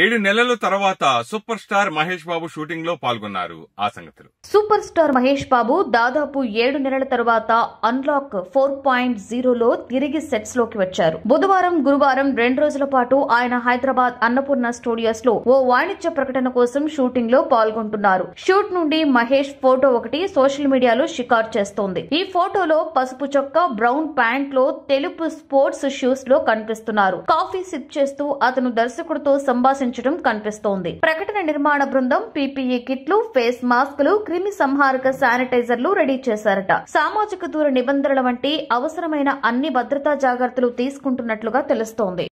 ఏడు నెలల తర్వాత super star Mahesh Babu shooting లో పాల్గొన్నారు ఆ సంగతులు సూపర్ స్టార్ మహేష్ బాబు దాదాపు ఏడు నెలల తర్వాత అన్లాక్ ఫోర్ పాయింట్ జీరోలో తిరిగి సెట్స్ లోకి వచ్చారు బుధవారం గురువారం రెండు రోజుల పాటు ఆయన హైదరాబాద్ అన్నపూర్ణ స్టూడియోస్ లో ఓ వాణిజ్య ప్రకటన కోసం షూటింగ్ లో పాల్గొంటున్నారు షూట్ నుండి మహేష్ ఫోటో ఒకటి సోషల్ మీడియాలో షికార్ చేస్తోంది ఈ ఫోటోలో పసుపు చొక్క బ్రౌన్ ప్యాంట్ లో తెలుపు స్పోర్ట్స్ షూస్ లో కనిపిస్తున్నారు కాఫీ సిప్ చేస్తూ అతను దర్శకుడితో సంభాషణ విమర్శించడం కనిపిస్తోంది ప్రకటన నిర్మాణ బృందం పీపీఈ కిట్లు ఫేస్ మాస్కులు క్రిమి సంహారక శానిటైజర్లు రెడీ చేశారట సామాజిక దూర నిబంధనల వంటి అవసరమైన అన్ని భద్రతా జాగ్రత్తలు తీసుకుంటున్నట్లుగా తెలుస్తోంది